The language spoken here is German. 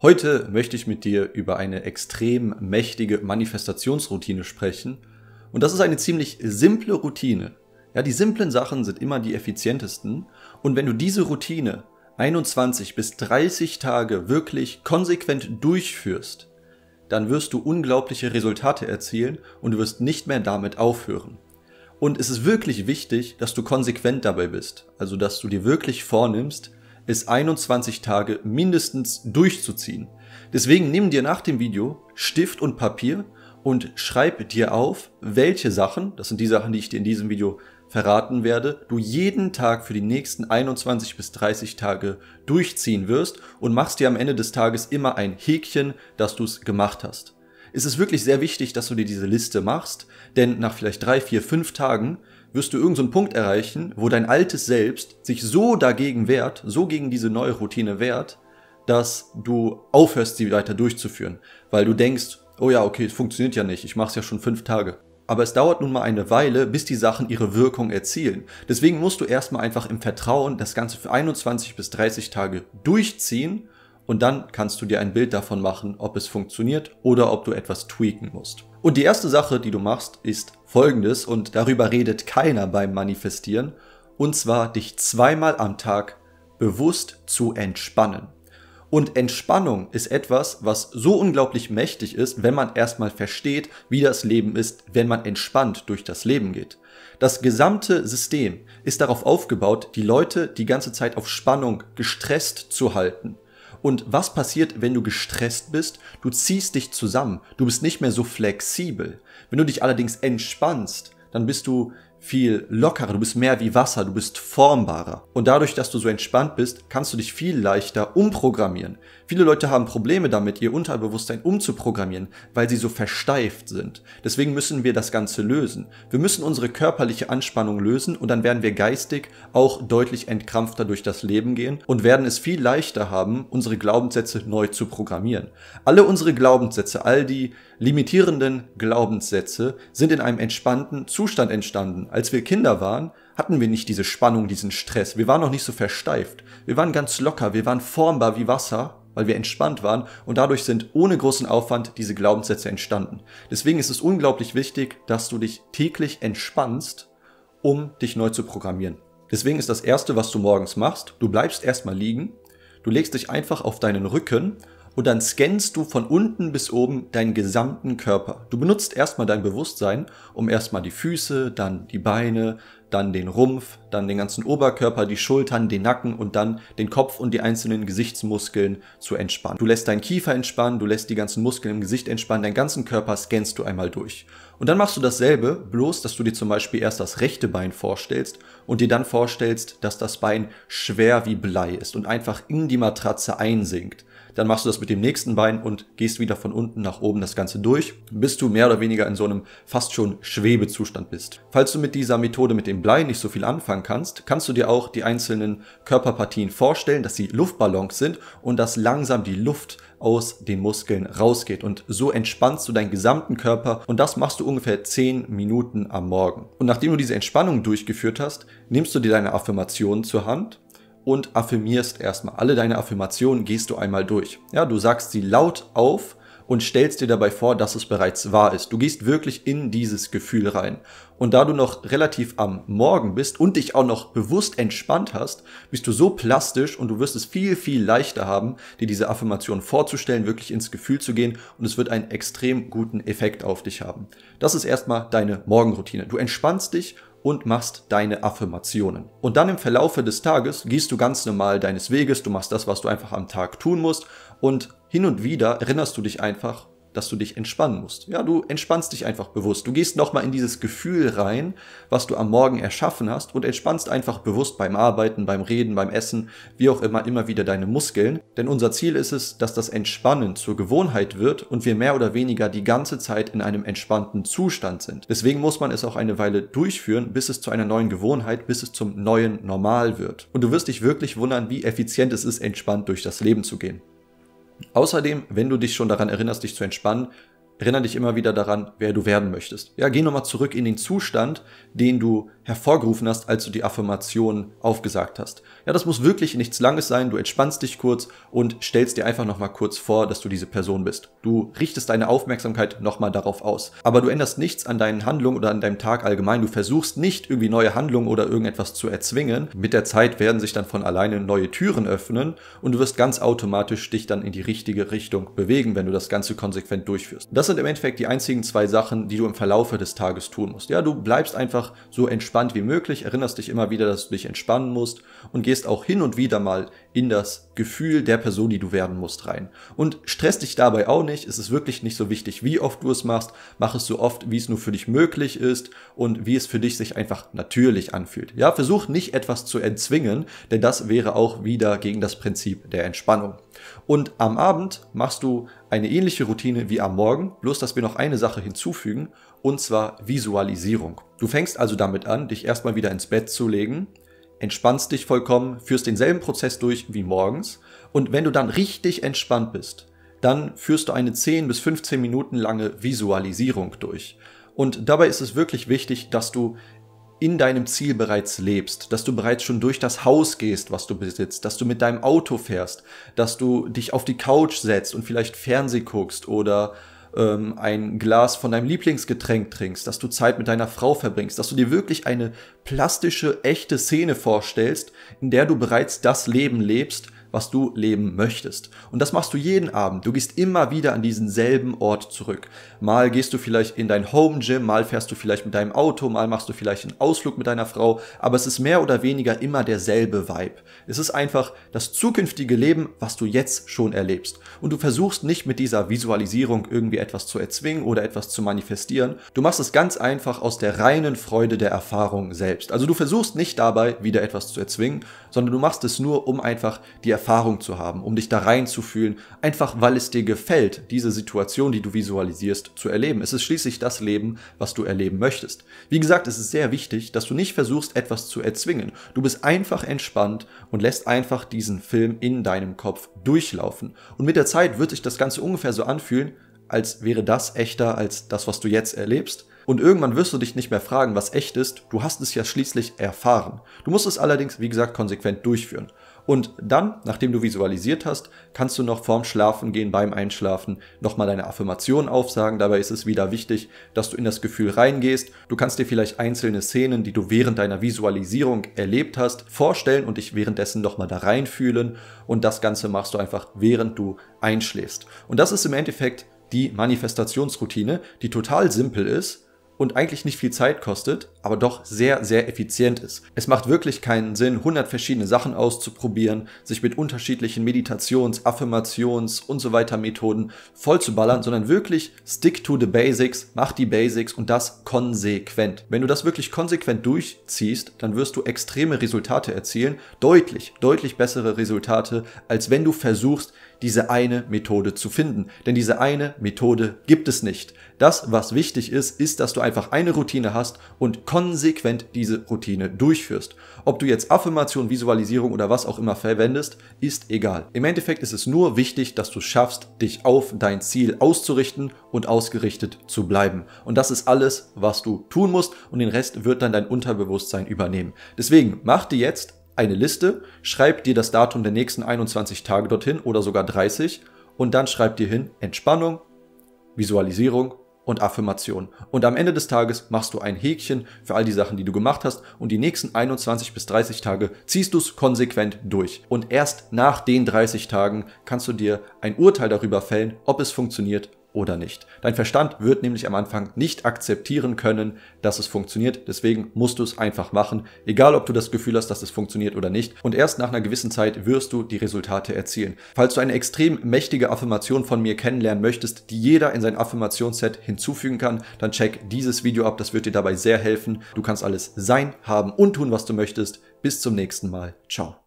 Heute möchte ich mit dir über eine extrem mächtige Manifestationsroutine sprechen. Und das ist eine ziemlich simple Routine. Ja, die simplen Sachen sind immer die effizientesten. Und wenn du diese Routine 21 bis 30 Tage wirklich konsequent durchführst, dann wirst du unglaubliche Resultate erzielen und du wirst nicht mehr damit aufhören. Und es ist wirklich wichtig, dass du konsequent dabei bist. Also, dass du dir wirklich vornimmst, es 21 Tage mindestens durchzuziehen. Deswegen nimm dir nach dem Video Stift und Papier und schreib dir auf, welche Sachen, das sind die Sachen, die ich dir in diesem Video verraten werde, du jeden Tag für die nächsten 21 bis 30 Tage durchziehen wirst und machst dir am Ende des Tages immer ein Häkchen, dass du es gemacht hast. Es ist wirklich sehr wichtig, dass du dir diese Liste machst, denn nach vielleicht drei, vier, fünf Tagen wirst du irgendeinen so Punkt erreichen, wo dein altes Selbst sich so dagegen wehrt, so gegen diese neue Routine wehrt, dass du aufhörst, sie weiter durchzuführen, weil du denkst, oh ja, okay, es funktioniert ja nicht, ich mache es ja schon fünf Tage. Aber es dauert nun mal eine Weile, bis die Sachen ihre Wirkung erzielen. Deswegen musst du erstmal einfach im Vertrauen das Ganze für 21 bis 30 Tage durchziehen und dann kannst du dir ein Bild davon machen, ob es funktioniert oder ob du etwas tweaken musst. Und die erste Sache, die du machst, ist folgendes, und darüber redet keiner beim Manifestieren, und zwar dich zweimal am Tag bewusst zu entspannen. Und Entspannung ist etwas, was so unglaublich mächtig ist, wenn man erstmal versteht, wie das Leben ist, wenn man entspannt durch das Leben geht. Das gesamte System ist darauf aufgebaut, die Leute die ganze Zeit auf Spannung gestresst zu halten. Und was passiert, wenn du gestresst bist? Du ziehst dich zusammen. Du bist nicht mehr so flexibel. Wenn du dich allerdings entspannst, dann bist du viel lockerer, du bist mehr wie Wasser, du bist formbarer. Und dadurch, dass du so entspannt bist, kannst du dich viel leichter umprogrammieren. Viele Leute haben Probleme damit, ihr Unterbewusstsein umzuprogrammieren, weil sie so versteift sind. Deswegen müssen wir das Ganze lösen. Wir müssen unsere körperliche Anspannung lösen und dann werden wir geistig auch deutlich entkrampfter durch das Leben gehen und werden es viel leichter haben, unsere Glaubenssätze neu zu programmieren. Alle unsere Glaubenssätze, all die limitierenden Glaubenssätze sind in einem entspannten Zustand entstanden als wir Kinder waren, hatten wir nicht diese Spannung, diesen Stress. Wir waren noch nicht so versteift. Wir waren ganz locker, wir waren formbar wie Wasser, weil wir entspannt waren und dadurch sind ohne großen Aufwand diese Glaubenssätze entstanden. Deswegen ist es unglaublich wichtig, dass du dich täglich entspannst, um dich neu zu programmieren. Deswegen ist das Erste, was du morgens machst, du bleibst erstmal liegen, du legst dich einfach auf deinen Rücken und dann scannst du von unten bis oben deinen gesamten Körper. Du benutzt erstmal dein Bewusstsein, um erstmal die Füße, dann die Beine, dann den Rumpf, dann den ganzen Oberkörper, die Schultern, den Nacken und dann den Kopf und die einzelnen Gesichtsmuskeln zu entspannen. Du lässt deinen Kiefer entspannen, du lässt die ganzen Muskeln im Gesicht entspannen, deinen ganzen Körper scannst du einmal durch. Und dann machst du dasselbe, bloß dass du dir zum Beispiel erst das rechte Bein vorstellst und dir dann vorstellst, dass das Bein schwer wie Blei ist und einfach in die Matratze einsinkt dann machst du das mit dem nächsten Bein und gehst wieder von unten nach oben das Ganze durch, bis du mehr oder weniger in so einem fast schon Schwebezustand bist. Falls du mit dieser Methode mit dem Blei nicht so viel anfangen kannst, kannst du dir auch die einzelnen Körperpartien vorstellen, dass sie Luftballons sind und dass langsam die Luft aus den Muskeln rausgeht. Und so entspannst du deinen gesamten Körper und das machst du ungefähr 10 Minuten am Morgen. Und nachdem du diese Entspannung durchgeführt hast, nimmst du dir deine Affirmation zur Hand und affirmierst erstmal. Alle deine Affirmationen gehst du einmal durch. Ja, du sagst sie laut auf und stellst dir dabei vor, dass es bereits wahr ist. Du gehst wirklich in dieses Gefühl rein. Und da du noch relativ am Morgen bist und dich auch noch bewusst entspannt hast, bist du so plastisch und du wirst es viel, viel leichter haben, dir diese Affirmation vorzustellen, wirklich ins Gefühl zu gehen und es wird einen extrem guten Effekt auf dich haben. Das ist erstmal deine Morgenroutine. Du entspannst dich und machst deine Affirmationen. Und dann im Verlaufe des Tages gehst du ganz normal deines Weges, du machst das, was du einfach am Tag tun musst und hin und wieder erinnerst du dich einfach dass du dich entspannen musst. Ja, du entspannst dich einfach bewusst. Du gehst nochmal in dieses Gefühl rein, was du am Morgen erschaffen hast und entspannst einfach bewusst beim Arbeiten, beim Reden, beim Essen, wie auch immer, immer wieder deine Muskeln. Denn unser Ziel ist es, dass das Entspannen zur Gewohnheit wird und wir mehr oder weniger die ganze Zeit in einem entspannten Zustand sind. Deswegen muss man es auch eine Weile durchführen, bis es zu einer neuen Gewohnheit, bis es zum neuen Normal wird. Und du wirst dich wirklich wundern, wie effizient es ist, entspannt durch das Leben zu gehen. Außerdem, wenn du dich schon daran erinnerst, dich zu entspannen, Erinnere dich immer wieder daran, wer du werden möchtest. Ja, geh nochmal zurück in den Zustand, den du hervorgerufen hast, als du die Affirmation aufgesagt hast. Ja, das muss wirklich nichts Langes sein. Du entspannst dich kurz und stellst dir einfach nochmal kurz vor, dass du diese Person bist. Du richtest deine Aufmerksamkeit nochmal darauf aus. Aber du änderst nichts an deinen Handlungen oder an deinem Tag allgemein. Du versuchst nicht irgendwie neue Handlungen oder irgendetwas zu erzwingen. Mit der Zeit werden sich dann von alleine neue Türen öffnen und du wirst ganz automatisch dich dann in die richtige Richtung bewegen, wenn du das Ganze konsequent durchführst. Das sind im Endeffekt die einzigen zwei Sachen, die du im Verlaufe des Tages tun musst. Ja, du bleibst einfach so entspannt wie möglich, erinnerst dich immer wieder, dass du dich entspannen musst und gehst auch hin und wieder mal in das Gefühl der Person, die du werden musst, rein. Und stress dich dabei auch nicht. Es ist wirklich nicht so wichtig, wie oft du es machst. Mach es so oft, wie es nur für dich möglich ist und wie es für dich sich einfach natürlich anfühlt. Ja, versuch nicht etwas zu entzwingen, denn das wäre auch wieder gegen das Prinzip der Entspannung. Und am Abend machst du eine ähnliche Routine wie am Morgen, bloß dass wir noch eine Sache hinzufügen, und zwar Visualisierung. Du fängst also damit an, dich erstmal wieder ins Bett zu legen entspannst dich vollkommen, führst denselben Prozess durch wie morgens und wenn du dann richtig entspannt bist, dann führst du eine 10 bis 15 Minuten lange Visualisierung durch. Und dabei ist es wirklich wichtig, dass du in deinem Ziel bereits lebst, dass du bereits schon durch das Haus gehst, was du besitzt, dass du mit deinem Auto fährst, dass du dich auf die Couch setzt und vielleicht Fernseh guckst oder ähm, ein Glas von deinem Lieblingsgetränk trinkst, dass du Zeit mit deiner Frau verbringst, dass du dir wirklich eine plastische, echte Szene vorstellst, in der du bereits das Leben lebst, was du leben möchtest. Und das machst du jeden Abend. Du gehst immer wieder an diesen selben Ort zurück. Mal gehst du vielleicht in dein Home Gym, mal fährst du vielleicht mit deinem Auto, mal machst du vielleicht einen Ausflug mit deiner Frau, aber es ist mehr oder weniger immer derselbe Vibe. Es ist einfach das zukünftige Leben, was du jetzt schon erlebst. Und du versuchst nicht mit dieser Visualisierung irgendwie etwas zu erzwingen oder etwas zu manifestieren. Du machst es ganz einfach aus der reinen Freude der Erfahrung selbst. Also du versuchst nicht dabei wieder etwas zu erzwingen, sondern du machst es nur, um einfach die Erfahrung zu haben, um dich da reinzufühlen, einfach weil es dir gefällt, diese Situation, die du visualisierst, zu erleben. Es ist schließlich das Leben, was du erleben möchtest. Wie gesagt, es ist sehr wichtig, dass du nicht versuchst, etwas zu erzwingen. Du bist einfach entspannt und lässt einfach diesen Film in deinem Kopf durchlaufen. Und mit der Zeit wird sich das Ganze ungefähr so anfühlen, als wäre das echter als das, was du jetzt erlebst. Und irgendwann wirst du dich nicht mehr fragen, was echt ist. Du hast es ja schließlich erfahren. Du musst es allerdings, wie gesagt, konsequent durchführen. Und dann, nachdem du visualisiert hast, kannst du noch vorm Schlafengehen beim Einschlafen nochmal deine Affirmation aufsagen. Dabei ist es wieder wichtig, dass du in das Gefühl reingehst. Du kannst dir vielleicht einzelne Szenen, die du während deiner Visualisierung erlebt hast, vorstellen und dich währenddessen nochmal da reinfühlen. Und das Ganze machst du einfach, während du einschläfst. Und das ist im Endeffekt die Manifestationsroutine, die total simpel ist, und eigentlich nicht viel Zeit kostet, aber doch sehr, sehr effizient ist. Es macht wirklich keinen Sinn, 100 verschiedene Sachen auszuprobieren, sich mit unterschiedlichen Meditations-, Affirmations- und so weiter Methoden vollzuballern, sondern wirklich stick to the basics, mach die Basics und das konsequent. Wenn du das wirklich konsequent durchziehst, dann wirst du extreme Resultate erzielen, deutlich, deutlich bessere Resultate, als wenn du versuchst, diese eine Methode zu finden. Denn diese eine Methode gibt es nicht. Das, was wichtig ist, ist, dass du einfach eine Routine hast und konsequent diese Routine durchführst. Ob du jetzt Affirmation, Visualisierung oder was auch immer verwendest, ist egal. Im Endeffekt ist es nur wichtig, dass du schaffst, dich auf dein Ziel auszurichten und ausgerichtet zu bleiben. Und das ist alles, was du tun musst und den Rest wird dann dein Unterbewusstsein übernehmen. Deswegen mach dir jetzt eine Liste, schreib dir das Datum der nächsten 21 Tage dorthin oder sogar 30 und dann schreib dir hin Entspannung, Visualisierung und Affirmation. Und am Ende des Tages machst du ein Häkchen für all die Sachen, die du gemacht hast und die nächsten 21 bis 30 Tage ziehst du es konsequent durch. Und erst nach den 30 Tagen kannst du dir ein Urteil darüber fällen, ob es funktioniert oder nicht. Dein Verstand wird nämlich am Anfang nicht akzeptieren können, dass es funktioniert. Deswegen musst du es einfach machen, egal ob du das Gefühl hast, dass es funktioniert oder nicht. Und erst nach einer gewissen Zeit wirst du die Resultate erzielen. Falls du eine extrem mächtige Affirmation von mir kennenlernen möchtest, die jeder in sein Affirmationsset hinzufügen kann, dann check dieses Video ab. Das wird dir dabei sehr helfen. Du kannst alles sein, haben und tun, was du möchtest. Bis zum nächsten Mal. Ciao.